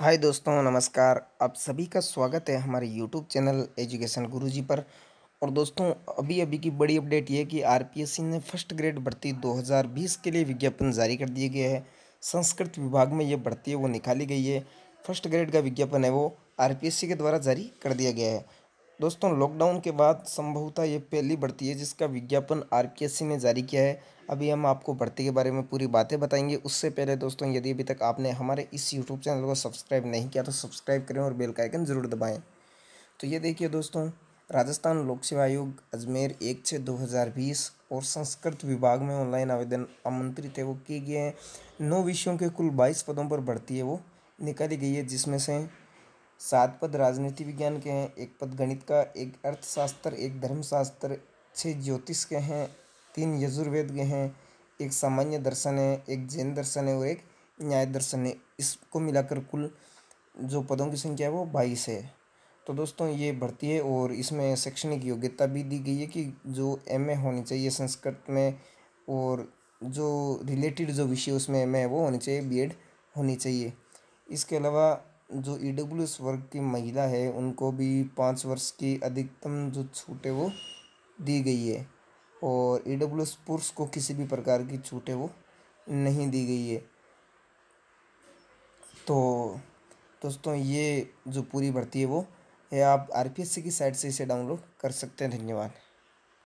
हाय दोस्तों नमस्कार आप सभी का स्वागत है हमारे यूट्यूब चैनल एजुकेशन गुरुजी पर और दोस्तों अभी अभी की बड़ी अपडेट ये कि आरपीएससी ने फर्स्ट ग्रेड भर्ती 2020 के लिए विज्ञापन जारी कर दिया गया है संस्कृत विभाग में ये भर्ती है वो निकाली गई है फर्स्ट ग्रेड का विज्ञापन है वो आर के द्वारा जारी कर दिया गया है दोस्तों लॉकडाउन के बाद संभवतः ये पहली भर्ती है जिसका विज्ञापन आर ने जारी किया है अभी हम आपको भर्ती के बारे में पूरी बातें बताएंगे उससे पहले दोस्तों यदि अभी तक आपने हमारे इस यूट्यूब चैनल को सब्सक्राइब नहीं किया तो सब्सक्राइब करें और बेल का आइकन ज़रूर दबाएँ तो ये देखिए दोस्तों राजस्थान लोक सेवा आयोग अजमेर एक छः दो हज़ार बीस और संस्कृत विभाग में ऑनलाइन आवेदन आमंत्रित है वो किए गए हैं नौ विषयों के कुल बाईस पदों पर भर्ती है वो निकाली गई है जिसमें से सात पद राजनीति विज्ञान के हैं एक पद गणित का एक अर्थशास्त्र एक धर्मशास्त्र छः ज्योतिष के हैं तीन यजुर्वेद के हैं एक सामान्य दर्शन है एक जैन दर्शन है और एक न्याय दर्शन है इसको मिलाकर कुल जो पदों की संख्या है वो बाईस है तो दोस्तों ये भर्ती है और इसमें शैक्षणिक योग्यता भी दी गई है कि जो एम ए होनी चाहिए संस्कृत में और जो रिलेटेड जो विषय उसमें एम ए है वो होनी चाहिए बी एड होनी चाहिए इसके अलावा जो ई डब्ल्यू एस वर्ग की महिला है उनको भी पाँच वर्ष की अधिकतम जो छूट है वो दी गई है और ई डब्ल्यू एस पुरुष को किसी भी प्रकार की छूट है वो नहीं दी गई है तो दोस्तों ये जो पूरी भर्ती है वो ये आप आर पी एस सी की साइट से इसे डाउनलोड कर सकते हैं धन्यवाद